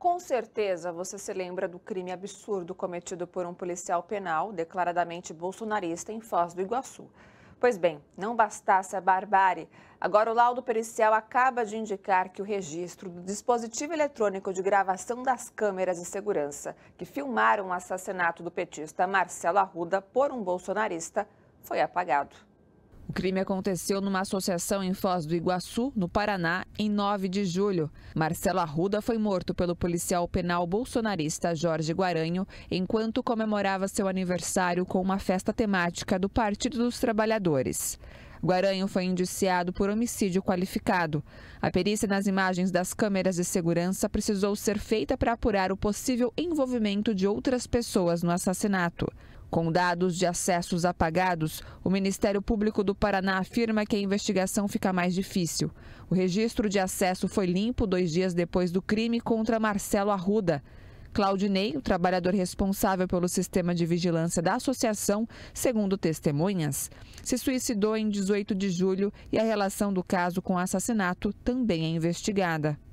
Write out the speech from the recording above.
Com certeza você se lembra do crime absurdo cometido por um policial penal declaradamente bolsonarista em Foz do Iguaçu. Pois bem, não bastasse a barbárie, agora o laudo pericial acaba de indicar que o registro do dispositivo eletrônico de gravação das câmeras de segurança que filmaram o assassinato do petista Marcelo Arruda por um bolsonarista foi apagado. O crime aconteceu numa associação em Foz do Iguaçu, no Paraná, em 9 de julho. Marcelo Arruda foi morto pelo policial penal bolsonarista Jorge Guaranho enquanto comemorava seu aniversário com uma festa temática do Partido dos Trabalhadores. Guaranho foi indiciado por homicídio qualificado. A perícia nas imagens das câmeras de segurança precisou ser feita para apurar o possível envolvimento de outras pessoas no assassinato. Com dados de acessos apagados, o Ministério Público do Paraná afirma que a investigação fica mais difícil. O registro de acesso foi limpo dois dias depois do crime contra Marcelo Arruda. Claudinei, o trabalhador responsável pelo sistema de vigilância da associação, segundo testemunhas, se suicidou em 18 de julho e a relação do caso com o assassinato também é investigada.